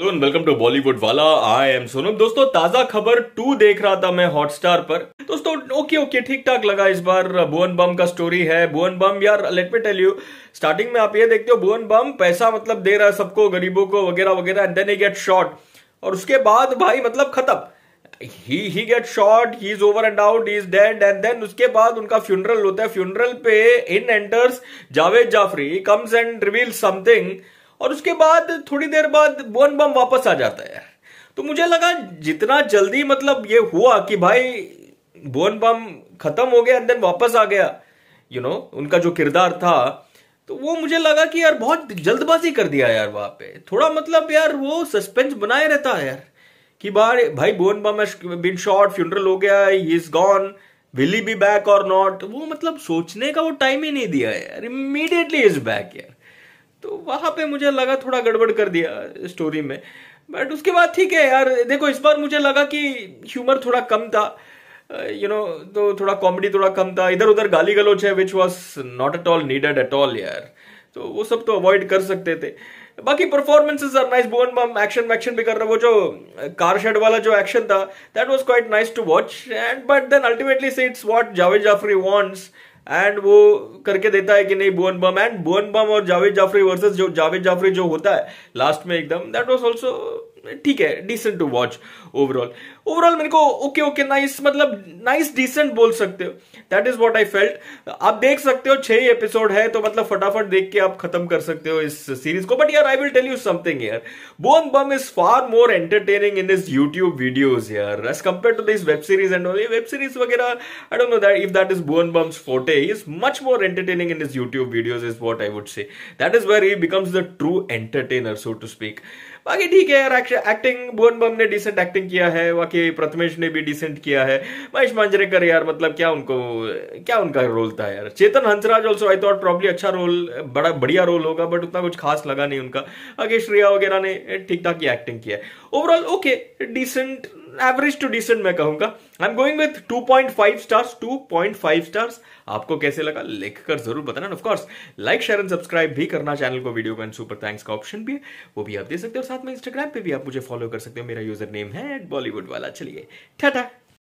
hello and welcome to Bollywood वाला I M Sonu दोस्तों ताजा खबर टू देख रहा था मैं हॉटस्टार पर दोस्तों ओके ओके ठीक ठाक लगा इस बार भुवन बम का स्टोरी है भुवन बम यार let me tell you starting में आप ये देखते हो भुवन बम पैसा मतलब दे रहा है सबको गरीबों को वगैरह वगैरह and then he get short और उसके बाद भाई मतलब खत्म ही he get shot he is over and out is dead and then उसके बाद उनका फ्यूनरल होता है फ्यूनरल पे in enters Javed Jaffrey comes and reveal something और उसके बाद थोड़ी देर बाद बोन बम वापस आ जाता है तो मुझे लगा जितना जल्दी मतलब ये हुआ कि भाई बोन बम खत्म हो गया एंड देन वापस आ गया यू you नो know, उनका जो किरदार था तो वो मुझे लगा कि यार बहुत जल्दबाजी कर दिया यार वहां पे थोड़ा मतलब यार वो सस्पेंस बनाए रहता है यार कि बार भाई Bhuvan Bam been shot funeral हो गया he is gone will he be back और नॉट वो मतलब सोचने का वो टाइम ही नहीं दिया यार इमीडिएटली इज बैक यार तो वहाँ पे मुझे लगा थोड़ा गड़बड़ कर दिया स्टोरी में बट उसके बाद ठीक है यार देखो इस बार मुझे लगा कि ह्यूमर थोड़ा कम था यू uh, नो तो थोड़ा कॉमेडी थोड़ा कम था इधर उधर गाली गलोच है which was not at all needed at all यार तो वो सब तो अवॉइड कर सकते थे बाकी performances are nice Bhuvan Bam action वैक्शन भी कर रहा वो जो कार uh, शेड वाला जो एक्शन था that was quite nice to watch and but then ultimately see it's what Javed Jaffrey wants and वो करके देता है कि नहीं बोन बम एंड बोन बम और जावेद जाफरी वर्सेस जो जावेद जाफरी जो होता है लास्ट में एकदम दैट वाज आल्सो ठीक है decent to watch overall overall मेरे को ओके ओके नाइस मतलब नाइस डिसेंट बोल सकते हो that is what I felt आप देख सकते हो छह एपिसोड है तो मतलब फटाफट देख के आप खत्म कर सकते हो इस सीरीज को बट यार I will tell you something यार Bhuvan Bam is far more entertaining in this YouTube videos यार as compare to this web series and web series वगैरह I don't know that if that is Bhuvan Bam's forte is much more entertaining in this YouTube videos is what I would say that is where he becomes the true entertainer so to speak बाकी ठीक है acting भुवन बम ने decent acting किया है बाकी प्रथमेश ने भी decent किया है महेश मांजरेकर यार मतलब क्या उनको क्या उनका रोल था यार Chetan Hansraj also I thought probably अच्छा रोल बड़ा बढ़िया रोल होगा बट उतना कुछ खास लगा नहीं उनका बाकी श्रेया वगैरह ने ठीक ठाक की एक्टिंग किया है overall okay decent average to decent मैं कहूंगा I am going with 2.5 stars 2.5 stars आपको कैसे लगा लिखकर जरूर बताना of course like share and subscribe भी करना चैनल को वीडियो का सुपर थैंक्स का ऑप्शन भी है वो भी आप दे सकते हो साथ में इंस्टाग्राम पे भी आप मुझे फॉलो कर सकते हो मेरा यूजर नेम है बॉलीवुड वाला चलिए टाटा